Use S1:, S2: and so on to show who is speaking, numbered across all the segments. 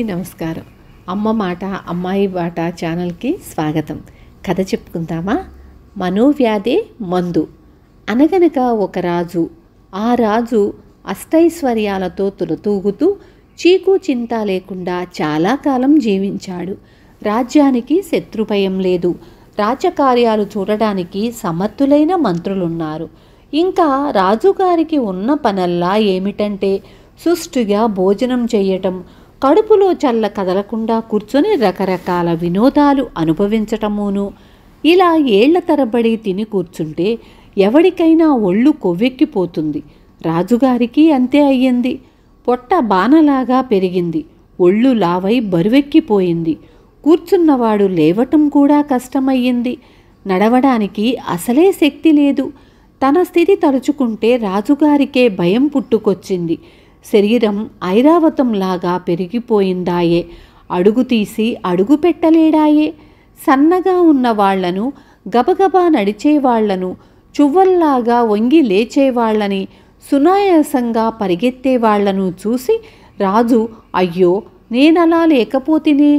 S1: అందరికీ నమస్కారం అమ్మ మాట అమ్మాయి బాట ఛానల్కి స్వాగతం కథ చెప్పుకుందామా మనోవ్యాధే మందు అనగనక ఒక రాజు ఆ రాజు అష్టైశ్వర్యాలతో తులతూగుతూ చీకు చింత లేకుండా చాలా కాలం జీవించాడు రాజ్యానికి శత్రుభయం లేదు రాజకార్యాలు చూడడానికి సమర్థులైన మంత్రులున్నారు ఇంకా రాజుగారికి ఉన్న పనల్లా ఏమిటంటే సుష్టుగా భోజనం చేయటం కడుపులో చల్ల కదలకుండా కూర్చొని రకరకాల వినోదాలు అనుభవించటమును ఇలా ఏళ్ల తరబడి తిని కూర్చుంటే ఎవడికైనా ఒళ్ళు కొవ్వెక్కిపోతుంది రాజుగారికి అంతే అయ్యింది పొట్ట బాణలాగా పెరిగింది ఒళ్ళు లావై బరువెక్కిపోయింది కూర్చున్నవాడు లేవటం కూడా కష్టమయ్యింది నడవడానికి అసలే శక్తి లేదు తన స్థితి తలుచుకుంటే రాజుగారికే భయం పుట్టుకొచ్చింది శరీరం ఐరావతంలాగా పెరిగిపోయిందాయే అడుగు తీసి అడుగు పెట్టలేడాయే సన్నగా ఉన్న వాళ్లను గబగబా నడిచేవాళ్లను చువ్వల్లాగా వంగి లేచేవాళ్లని సునాయాసంగా పరిగెత్తేవాళ్లను చూసి రాజు అయ్యో నేనలా లేకపోతేనే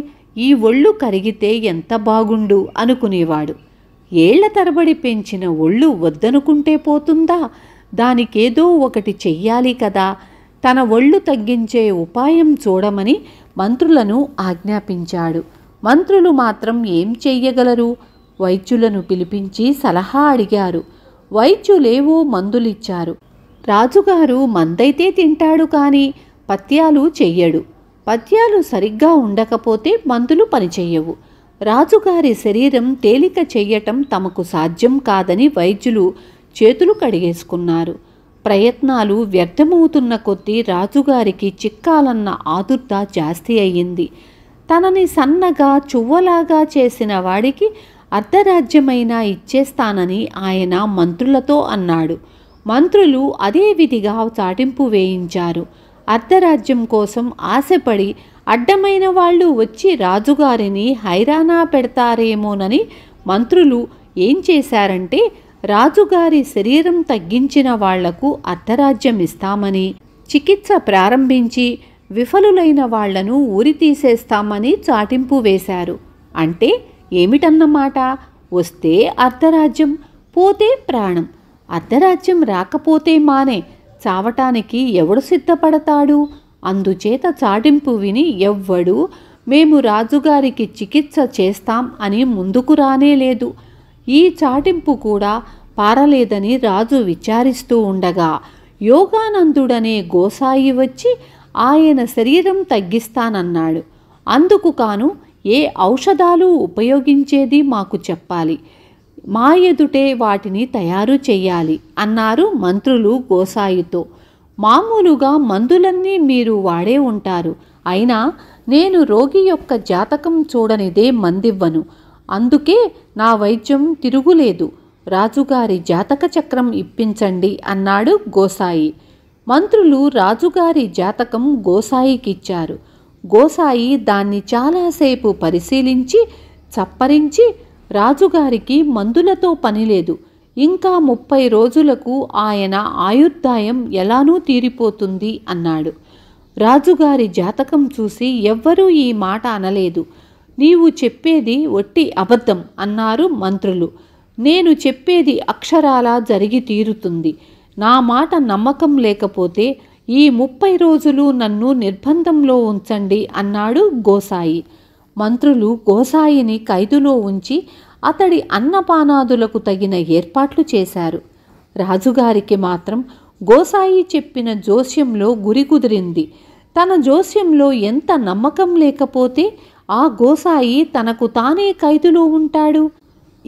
S1: ఈ ఒళ్ళు కరిగితే ఎంత బాగుండు అనుకునేవాడు ఏళ్ల తరబడి పెంచిన ఒళ్ళు వద్దనుకుంటే పోతుందా దానికేదో ఒకటి చెయ్యాలి కదా తన ఒళ్ళు తగ్గించే ఉపాయం చూడమని మంత్రులను ఆజ్ఞాపించాడు మంత్రులు మాత్రం ఏం చెయ్యగలరు వైద్యులను పిలిపించి సలహా అడిగారు వైద్యులేవో మందులిచ్చారు రాజుగారు మందైతే తింటాడు కానీ పత్యాలు చెయ్యడు పద్యాలు సరిగ్గా ఉండకపోతే మందులు పనిచేయవు రాజుగారి శరీరం తేలిక చెయ్యటం తమకు సాధ్యం కాదని వైద్యులు చేతులు కడిగేసుకున్నారు ప్రయత్నాలు వ్యర్థమవుతున్న కొద్దీ రాజుగారికి చిక్కాలన్న ఆదుర్త జాస్తి అయ్యింది తనని సన్నగా చువ్వలాగా చేసిన వాడికి అర్ధరాజ్యమైనా ఇచ్చేస్తానని ఆయన మంత్రులతో అన్నాడు మంత్రులు అదే విధిగా చాటింపు వేయించారు అర్ధరాజ్యం కోసం ఆశపడి అడ్డమైన వాళ్ళు వచ్చి రాజుగారిని హైరానా పెడతారేమోనని మంత్రులు ఏం చేశారంటే రాజుగారి శరీరం తగ్గించిన వాళ్లకు అర్ధరాజ్యం ఇస్తామని చికిత్స ప్రారంభించి విఫలులైన వాళ్లను ఊరి తీసేస్తామని చాటింపు వేశారు అంటే ఏమిటన్నమాట వస్తే అర్ధరాజ్యం పోతే ప్రాణం అర్ధరాజ్యం రాకపోతే మానే చావటానికి ఎవడు సిద్ధపడతాడు అందుచేత చాటింపు విని ఎవ్వడు మేము రాజుగారికి చికిత్స చేస్తాం అని ముందుకు రానే లేదు ఈ చాటింపు కూడా పారలేదని రాజు విచారిస్తూ ఉండగా యోగానందుడనే గోసాయి వచ్చి ఆయన శరీరం తగ్గిస్తానన్నాడు అందుకు కాను ఏ ఔషధాలు ఉపయోగించేది మాకు చెప్పాలి మా ఎదుటే వాటిని తయారు చేయాలి అన్నారు మంత్రులు గోసాయితో మామూలుగా మందులన్నీ మీరు వాడే ఉంటారు అయినా నేను రోగి యొక్క జాతకం చూడనిదే మందివ్వను అందుకే నా వైద్యం తిరుగులేదు రాజుగారి జాతక చక్రం ఇప్పించండి అన్నాడు గోసాయి మంత్రులు రాజుగారి జాతకం గోసాయికిచ్చారు గోసాయి దాన్ని చాలాసేపు పరిశీలించి చప్పరించి రాజుగారికి మందులతో పనిలేదు ఇంకా ముప్పై రోజులకు ఆయన ఆయుర్దాయం ఎలానూ తీరిపోతుంది అన్నాడు రాజుగారి జాతకం చూసి ఎవ్వరూ ఈ మాట అనలేదు నీవు చెప్పేది ఒట్టి అబద్ధం అన్నారు మంత్రులు నేను చెప్పేది అక్షరాలా జరిగి తీరుతుంది నా మాట నమ్మకం లేకపోతే ఈ ముప్పై రోజులు నన్ను నిర్బంధంలో ఉంచండి అన్నాడు గోసాయి మంత్రులు గోసాయిని ఖైదులో ఉంచి అతడి అన్నపానాదులకు తగిన ఏర్పాట్లు చేశారు రాజుగారికి మాత్రం గోసాయి చెప్పిన జోస్యంలో గురి కుదిరింది తన జోస్యంలో ఎంత నమ్మకం లేకపోతే ఆ గోసాయి తనకు తానే ఖైదులో ఉంటాడు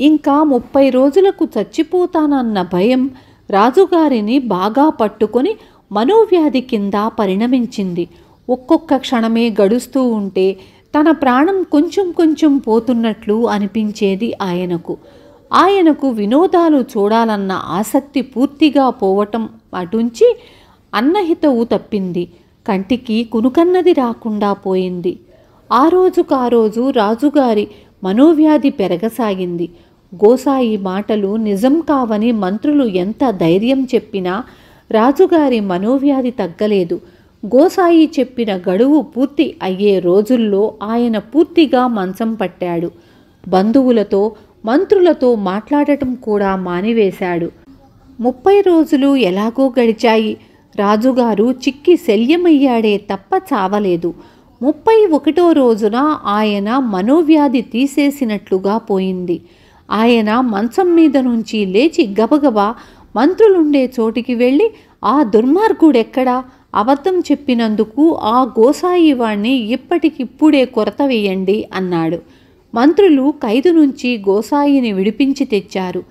S1: ఇంకా ముప్పై రోజులకు చచ్చిపోతానన్న భయం రాజుగారిని బాగా పట్టుకొని మనోవ్యాధి కింద పరిణమించింది ఒక్కొక్క క్షణమే గడుస్తూ ఉంటే తన ప్రాణం కొంచెం కొంచెం పోతున్నట్లు అనిపించేది ఆయనకు ఆయనకు వినోదాలు చూడాలన్న ఆసక్తి పూర్తిగా పోవటం అటుంచి అన్నహితవు తప్పింది కంటికి కునుకన్నది రాకుండా పోయింది ఆ రోజుకా రోజు రాజుగారి మనోవ్యాధి పెరగసాగింది గోసాయి మాటలు నిజం కావని మంత్రులు ఎంత ధైర్యం చెప్పినా రాజుగారి మనోవ్యాధి తగ్గలేదు గోసాయి చెప్పిన గడువు పూర్తి అయ్యే రోజుల్లో ఆయన పూర్తిగా మంచం పట్టాడు బంధువులతో మంత్రులతో మాట్లాడటం కూడా మానివేశాడు ముప్పై రోజులు ఎలాగో గడిచాయి రాజుగారు చిక్కి శల్యమయ్యాడే తప్ప చావలేదు ముప్పై ఒకటో రోజున ఆయన మనోవ్యాధి తీసేసినట్లుగా పోయింది ఆయన మంచం మీద నుంచి లేచి గబగబా మంత్రులుండే చోటికి వెళ్ళి ఆ దుర్మార్గుడెక్కడా అబద్ధం చెప్పినందుకు ఆ గోసాయి వాణ్ణి ఇప్పటికిప్పుడే కొరత వేయండి అన్నాడు మంత్రులు ఖైదు నుంచి గోసాయిని విడిపించి తెచ్చారు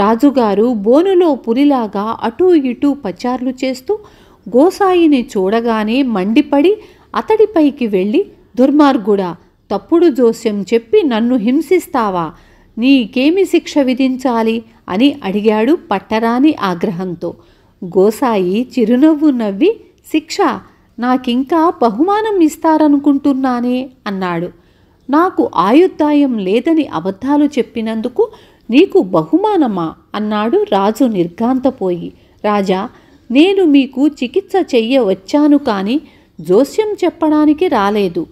S1: రాజుగారు బోనులో పులిలాగా అటూ ఇటూ పచార్లు చేస్తూ గోసాయిని చూడగానే మండిపడి అతడిపైకి వెళ్ళి దుర్మార్గుడా తప్పుడు జోస్యం చెప్పి నన్ను హింసిస్తావా నీకేమి శిక్ష విధించాలి అని అడిగాడు పట్టరాని ఆగ్రహంతో గోసాయి చిరునవ్వు నవ్వి శిక్ష నాకింకా బహుమానం ఇస్తారనుకుంటున్నానే అన్నాడు నాకు ఆయుద్ధాయం లేదని అబద్ధాలు చెప్పినందుకు నీకు బహుమానమా అన్నాడు రాజు నిర్ఘాంతపోయి రాజా నేను మీకు చికిత్స చెయ్యవచ్చాను కానీ జోస్యం చెప్పడానికి రాలేదు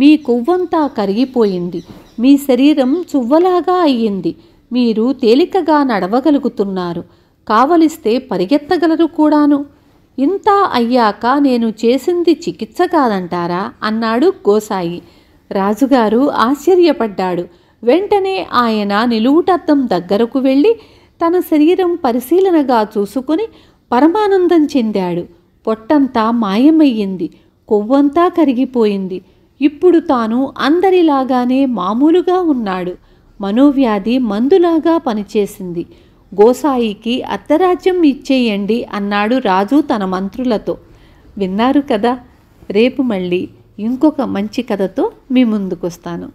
S1: మీ కొవ్వంతా కరిగిపోయింది మీ శరీరం చువ్వలాగా అయ్యింది మీరు తేలికగా నడవగలుగుతున్నారు కావలిస్తే పరిగెత్తగలరు కూడాను ఇంత అయ్యాక నేను చేసింది చికిత్స కాదంటారా అన్నాడు గోసాయి రాజుగారు ఆశ్చర్యపడ్డాడు వెంటనే ఆయన నిలువుటద్దం దగ్గరకు వెళ్ళి తన శరీరం పరిశీలనగా చూసుకుని పరమానందం చెందాడు పొట్టంతా మాయమయ్యింది కొవ్వంతా కరిగిపోయింది ఇప్పుడు తాను అందరిలాగానే మామూలుగా ఉన్నాడు మనోవ్యాధి మందులాగా పనిచేసింది గోసాయికి అత్తరాజ్యం ఇచ్చేయండి అన్నాడు రాజు తన మంత్రులతో విన్నారు కదా రేపు మళ్ళీ ఇంకొక మంచి కథతో మీ ముందుకొస్తాను